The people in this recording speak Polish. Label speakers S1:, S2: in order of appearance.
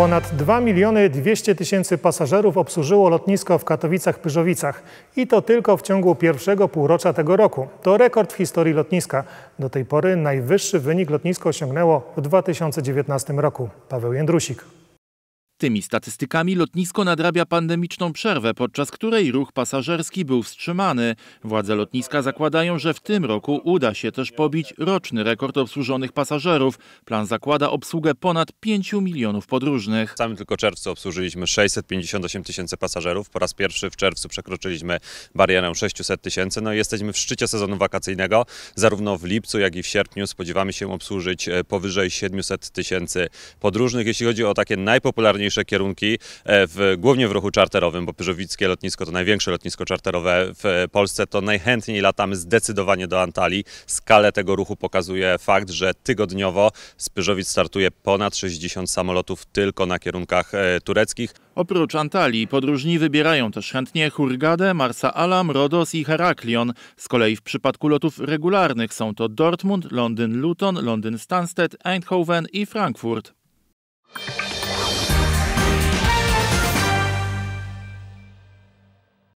S1: Ponad 2 miliony 200 tysięcy pasażerów obsłużyło lotnisko w katowicach Pyżowicach i to tylko w ciągu pierwszego półrocza tego roku. To rekord w historii lotniska. Do tej pory najwyższy wynik lotnisko osiągnęło w 2019 roku. Paweł Jędrusik.
S2: Tymi statystykami lotnisko nadrabia pandemiczną przerwę, podczas której ruch pasażerski był wstrzymany. Władze lotniska zakładają, że w tym roku uda się też pobić roczny rekord obsłużonych pasażerów. Plan zakłada obsługę ponad
S3: 5 milionów podróżnych. W samym tylko czerwcu obsłużyliśmy 658 tysięcy pasażerów. Po raz pierwszy w czerwcu przekroczyliśmy barierę 600 tysięcy. No i jesteśmy w szczycie sezonu wakacyjnego. Zarówno w lipcu, jak i w sierpniu spodziewamy się obsłużyć e, powyżej 700 tysięcy podróżnych. Jeśli chodzi o takie najpopularniejsze najważniejsze kierunki, e, w, głównie w ruchu czarterowym, bo Pyrzowickie lotnisko to największe lotnisko czarterowe w e, Polsce, to najchętniej latamy zdecydowanie do Antalii. Skalę tego ruchu pokazuje fakt, że tygodniowo z Pyrzowic startuje ponad 60 samolotów tylko na kierunkach e, tureckich. Oprócz Antalii podróżni wybierają
S2: też chętnie Hurgadę, Marsa Alam, Rodos i Heraklion. Z kolei w przypadku lotów regularnych są to Dortmund, Londyn Luton, Londyn Stansted, Eindhoven i Frankfurt.